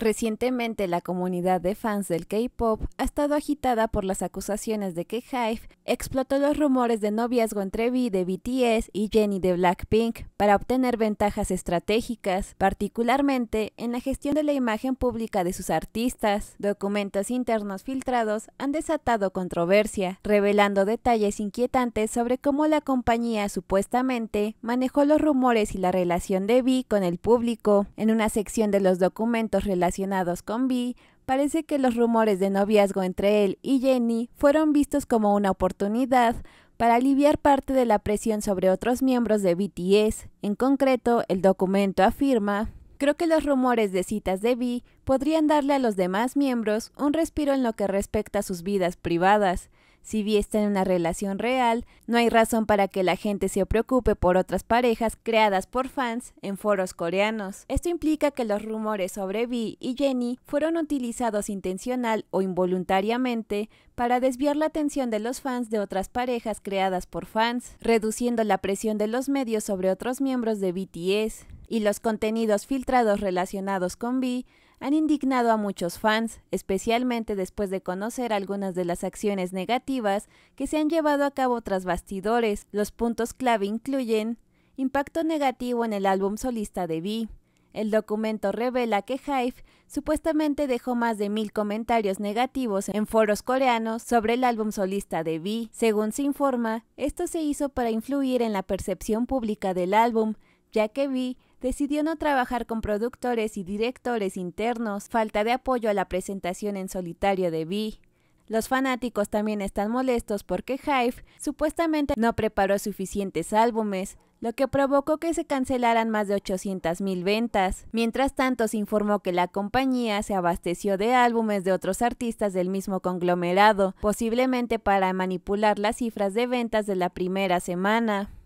Recientemente la comunidad de fans del K-Pop ha estado agitada por las acusaciones de que Hive explotó los rumores de noviazgo entre V de BTS y Jenny de Blackpink para obtener ventajas estratégicas, particularmente en la gestión de la imagen pública de sus artistas. Documentos internos filtrados han desatado controversia, revelando detalles inquietantes sobre cómo la compañía supuestamente manejó los rumores y la relación de V con el público. En una sección de los documentos relacionados relacionados con B, parece que los rumores de noviazgo entre él y Jenny fueron vistos como una oportunidad para aliviar parte de la presión sobre otros miembros de BTS. En concreto, el documento afirma Creo que los rumores de citas de Vi podrían darle a los demás miembros un respiro en lo que respecta a sus vidas privadas. Si Vi está en una relación real, no hay razón para que la gente se preocupe por otras parejas creadas por fans en foros coreanos. Esto implica que los rumores sobre Vi y Jenny fueron utilizados intencional o involuntariamente para desviar la atención de los fans de otras parejas creadas por fans, reduciendo la presión de los medios sobre otros miembros de BTS y los contenidos filtrados relacionados con Vi han indignado a muchos fans, especialmente después de conocer algunas de las acciones negativas que se han llevado a cabo tras bastidores. Los puntos clave incluyen impacto negativo en el álbum solista de Vi. El documento revela que Hive supuestamente dejó más de mil comentarios negativos en foros coreanos sobre el álbum solista de Vi. Según se informa, esto se hizo para influir en la percepción pública del álbum, ya que Vi decidió no trabajar con productores y directores internos, falta de apoyo a la presentación en solitario de Vi. Los fanáticos también están molestos porque Hive supuestamente no preparó suficientes álbumes, lo que provocó que se cancelaran más de 800.000 ventas. Mientras tanto, se informó que la compañía se abasteció de álbumes de otros artistas del mismo conglomerado, posiblemente para manipular las cifras de ventas de la primera semana.